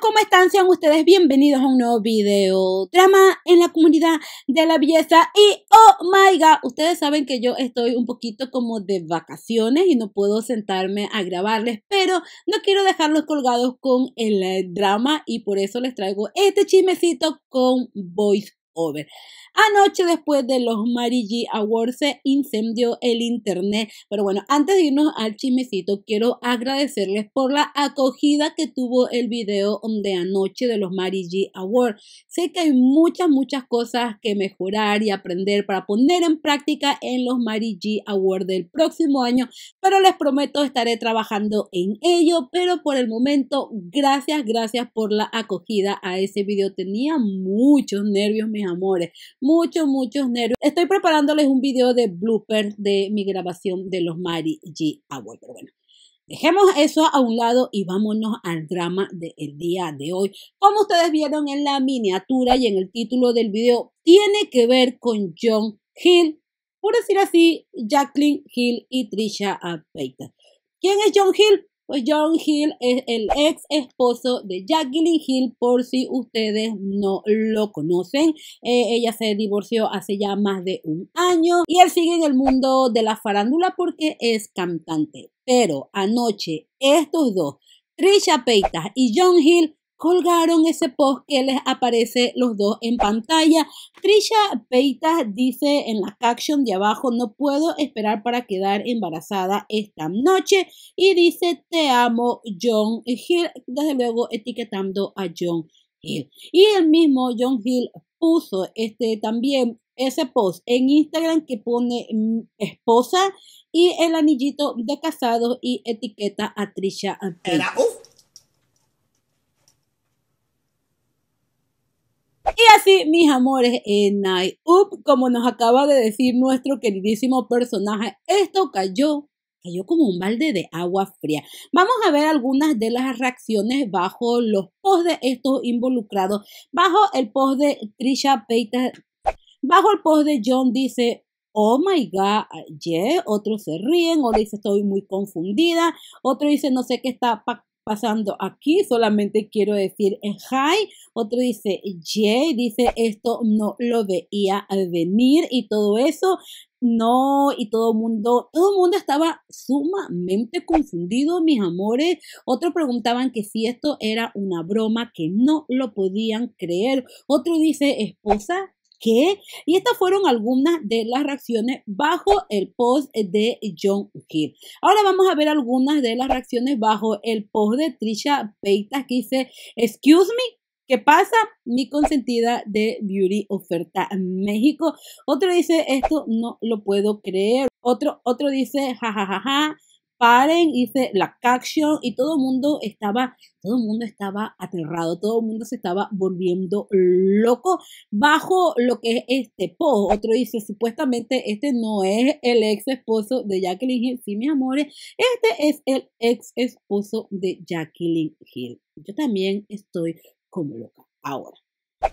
¿cómo están? Sean ustedes bienvenidos a un nuevo video. Drama en la comunidad de la belleza. Y oh my god, ustedes saben que yo estoy un poquito como de vacaciones y no puedo sentarme a grabarles, pero no quiero dejarlos colgados con el drama y por eso les traigo este chismecito con voice over. Anoche después de los Marigi Awards se incendió el internet, pero bueno, antes de irnos al chimecito quiero agradecerles por la acogida que tuvo el video de anoche de los Marigi Awards. Sé que hay muchas, muchas cosas que mejorar y aprender para poner en práctica en los Marigi G Awards del próximo año, pero les prometo estaré trabajando en ello, pero por el momento, gracias, gracias por la acogida a ese video. Tenía muchos nervios, amores. Muchos, muchos nervios. Estoy preparándoles un video de blooper de mi grabación de los Mari G Agua. pero bueno. Dejemos eso a un lado y vámonos al drama del día de hoy. Como ustedes vieron en la miniatura y en el título del video, tiene que ver con John Hill, por decir así, Jacqueline Hill y Trisha Payton ¿Quién es John Hill? Pues John Hill es el ex esposo de Jacqueline Hill, por si ustedes no lo conocen. Eh, ella se divorció hace ya más de un año y él sigue en el mundo de la farándula porque es cantante. Pero anoche estos dos, Trisha Peitas y John Hill, colgaron ese post que les aparece los dos en pantalla. Trisha Peita dice en la caption de abajo, no puedo esperar para quedar embarazada esta noche. Y dice, te amo John Hill, desde luego etiquetando a John Hill. Y el mismo John Hill puso este también ese post en Instagram que pone mm, esposa y el anillito de casados y etiqueta a Trisha Peitas. Y así, mis amores, en Night Up, como nos acaba de decir nuestro queridísimo personaje, esto cayó cayó como un balde de agua fría. Vamos a ver algunas de las reacciones bajo los posts de estos involucrados. Bajo el post de Trisha Paytas, bajo el post de John dice, oh my god, yeah, otros se ríen, otro dice estoy muy confundida, otro dice no sé qué está pasando aquí, solamente quiero decir eh, hi, otro dice ye, dice esto no lo veía venir y todo eso, no, y todo el mundo, todo el mundo estaba sumamente confundido, mis amores. Otros preguntaban que si esto era una broma, que no lo podían creer. Otro dice, esposa, ¿Qué? Y estas fueron algunas de las reacciones bajo el post de John Kidd. Ahora vamos a ver algunas de las reacciones bajo el post de Trisha Peitas que dice, excuse me, ¿Qué pasa? Mi consentida de Beauty Oferta México. Otro dice, esto no lo puedo creer. Otro, otro dice, jajajaja paren, hice la caption y todo el mundo estaba, todo el mundo estaba aterrado, todo el mundo se estaba volviendo loco bajo lo que es este post. Otro dice, supuestamente este no es el ex esposo de Jacqueline Hill. Sí, mis amores, este es el ex esposo de Jacqueline Hill. Yo también estoy como loca ahora.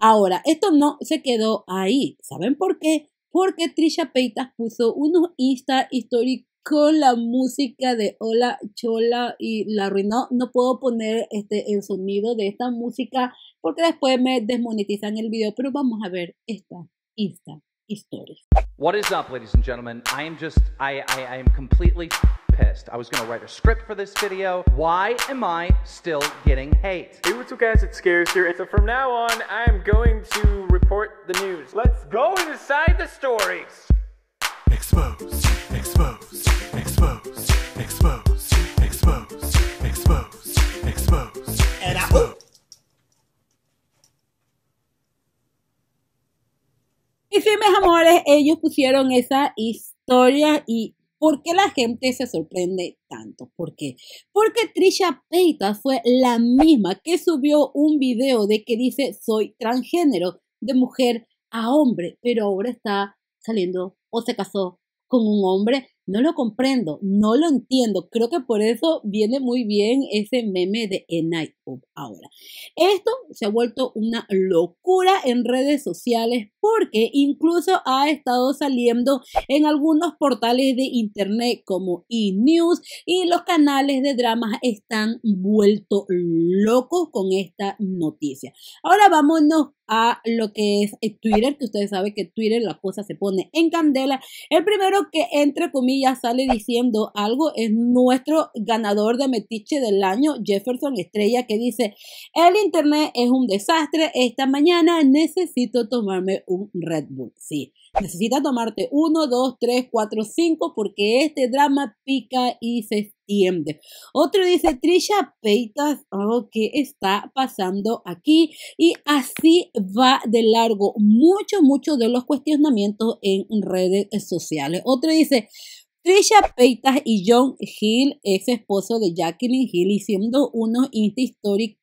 Ahora, esto no se quedó ahí. ¿Saben por qué? Porque Trisha Peitas puso unos Insta Story con la música de Hola Chola y la arruinó. No puedo poner este, el sonido de esta música porque después me desmonetizan el video, pero vamos a ver esta Insta historia. What is up, ladies and gentlemen? I am just, I, I, I am completely pissed. I was gonna write a script for this video. Why am I still getting hate? Hey, what's up, guys It's scares here. So from now on, I am going to report the news. Let's go inside the stories. Exposed, exposed, exposed, exposed, exposed, exposed, exposed. Era Y sí, mis amores, ellos pusieron esa historia y ¿Por qué la gente se sorprende tanto? ¿Por qué? Porque Trisha Paytas fue la misma que subió un video de que dice soy transgénero de mujer a hombre, pero ahora está saliendo o se casó con un hombre. No lo comprendo, no lo entiendo. Creo que por eso viene muy bien ese meme de A Night ahora. Esto se ha vuelto una locura en redes sociales porque incluso ha estado saliendo en algunos portales de internet como e-news y los canales de dramas están vuelto locos con esta noticia. Ahora vámonos a lo que es eh, Twitter, que ustedes saben que Twitter la cosa se pone en candela. El primero que entre comillas sale diciendo algo es nuestro ganador de Metiche del año, Jefferson Estrella, que dice, el Internet es un desastre, esta mañana necesito tomarme un Red Bull. Sí, Necesita tomarte uno, dos, tres, cuatro, cinco, porque este drama pica y se extiende. Otro dice, Trisha Peitas, oh, ¿qué está pasando aquí? Y así va de largo mucho, mucho de los cuestionamientos en redes sociales. Otro dice, Trisha Peitas y John Hill, ex esposo de Jacqueline Hill, y siendo unos insta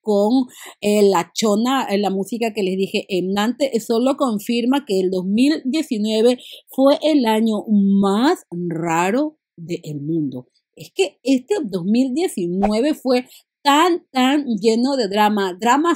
con eh, la chona, eh, la música que les dije en Nantes, solo confirma que el 2019 fue el año más raro del mundo. Es que este 2019 fue tan, tan lleno de drama, drama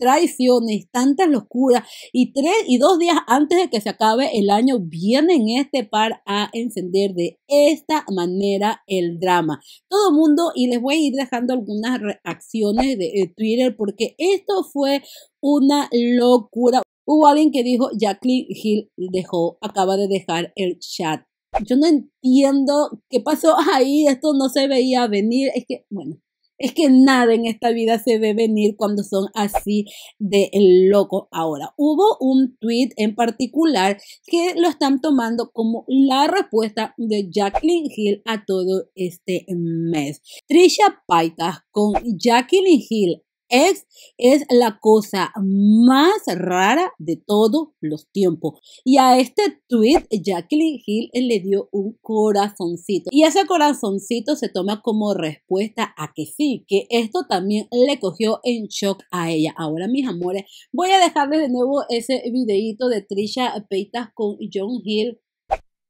traiciones, tantas locuras. Y tres y dos días antes de que se acabe el año, vienen este par a encender de esta manera el drama. Todo mundo, y les voy a ir dejando algunas reacciones de, de eh, Twitter, porque esto fue una locura. Hubo alguien que dijo, Jacqueline Hill dejó, acaba de dejar el chat. Yo no entiendo qué pasó ahí, esto no se veía venir, es que, bueno, es que nada en esta vida se ve venir cuando son así de locos. Ahora, hubo un tweet en particular que lo están tomando como la respuesta de Jacqueline Hill a todo este mes. Trisha Paytas con Jacqueline Hill es la cosa más rara de todos los tiempos. Y a este tweet Jacqueline Hill le dio un corazoncito. Y ese corazoncito se toma como respuesta a que sí, que esto también le cogió en shock a ella. Ahora, mis amores, voy a dejarles de nuevo ese videito de Trisha Peitas con John Hill.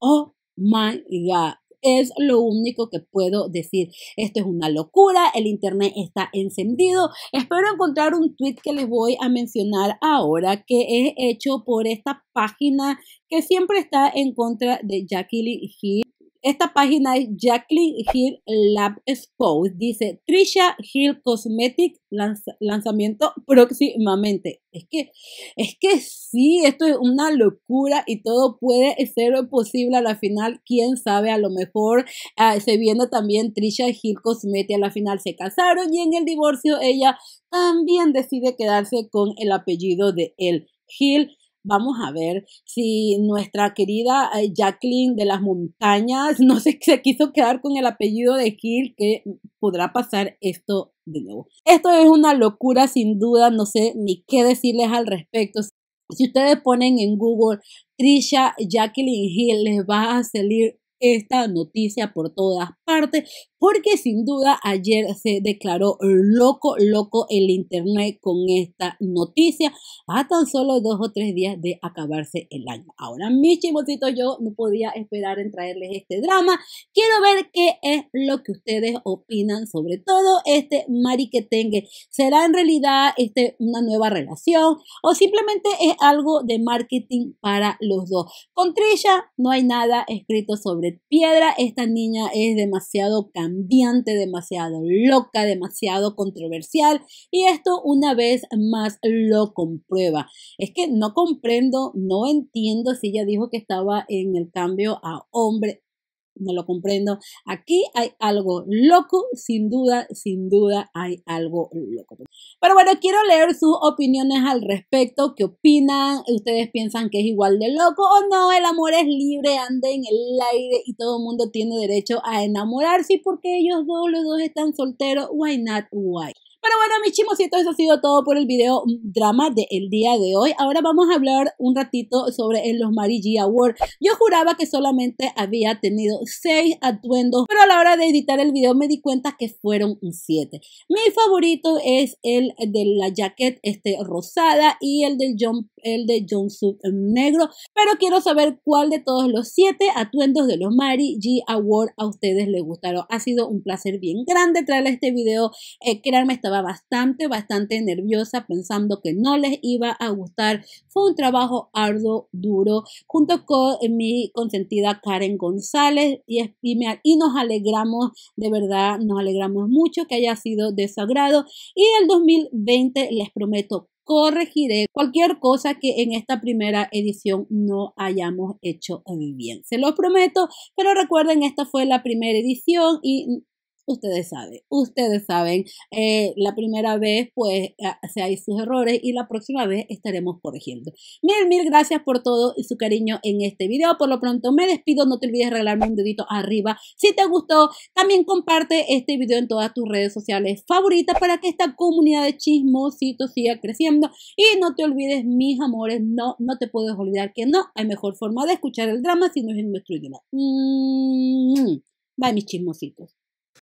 Oh my god es lo único que puedo decir. Esto es una locura, el internet está encendido. Espero encontrar un tweet que les voy a mencionar ahora que es hecho por esta página que siempre está en contra de Jacqueline Hill. Esta página es Jacqueline Hill Lab Expose. Dice Trisha Hill Cosmetic lanzamiento próximamente. Es que, es que sí, esto es una locura y todo puede ser posible a la final. Quién sabe, a lo mejor ah, se viene también Trisha Hill Cosmetic. A la final se casaron y en el divorcio ella también decide quedarse con el apellido de él. Hill Vamos a ver si nuestra querida eh, Jacqueline de las Montañas no se, se quiso quedar con el apellido de Gil, que podrá pasar esto de nuevo. Esto es una locura sin duda, no sé ni qué decirles al respecto. Si ustedes ponen en Google Trisha Jacqueline Hill, les va a salir esta noticia por todas partes, porque sin duda ayer se declaró loco, loco el Internet con esta noticia a tan solo dos o tres días de acabarse el año. Ahora, mis chimositos, yo no podía esperar en traerles este drama. Quiero ver qué es lo que ustedes opinan sobre todo este mariquetengue. ¿Será en realidad este, una nueva relación o simplemente es algo de marketing para los dos? Con Trisha no hay nada escrito sobre piedra. Esta niña es demasiado cambiante, demasiado loca, demasiado controversial y esto una vez más lo comprueba. Es que no comprendo, no entiendo si ella dijo que estaba en el cambio a hombre no lo comprendo. Aquí hay algo loco, sin duda, sin duda hay algo loco. Pero bueno, quiero leer sus opiniones al respecto, qué opinan, ustedes piensan que es igual de loco o no, el amor es libre, anda en el aire y todo el mundo tiene derecho a enamorarse porque ellos dos, los dos están solteros, why not, why. Pero bueno, mis chimositos, eso ha sido todo por el video mm, drama del día de hoy. Ahora vamos a hablar un ratito sobre los Mary G Award. Yo juraba que solamente había tenido seis atuendos, pero a la hora de editar el video me di cuenta que fueron siete. Mi favorito es el de la jaqueta este, rosada y el del jump el de John en negro, pero quiero saber cuál de todos los siete atuendos de los Mari G Award a ustedes les gustaron. Ha sido un placer bien grande traer este video. Eh, estaba bastante, bastante nerviosa pensando que no les iba a gustar. Fue un trabajo arduo, duro, junto con mi consentida Karen González y, y, y nos alegramos, de verdad, nos alegramos mucho que haya sido de su agrado. Y el 2020 les prometo corregiré cualquier cosa que en esta primera edición no hayamos hecho bien. Se los prometo, pero recuerden, esta fue la primera edición y ustedes saben, ustedes saben, eh, la primera vez pues eh, se hay sus errores y la próxima vez estaremos corrigiendo. Mil, mil gracias por todo y su cariño en este video. Por lo pronto me despido, no te olvides regalarme un dedito arriba si te gustó. También comparte este video en todas tus redes sociales favoritas para que esta comunidad de chismositos siga creciendo. Y no te olvides, mis amores, no, no te puedes olvidar que no hay mejor forma de escuchar el drama si no es en nuestro idioma. Mm, bye, mis chismositos.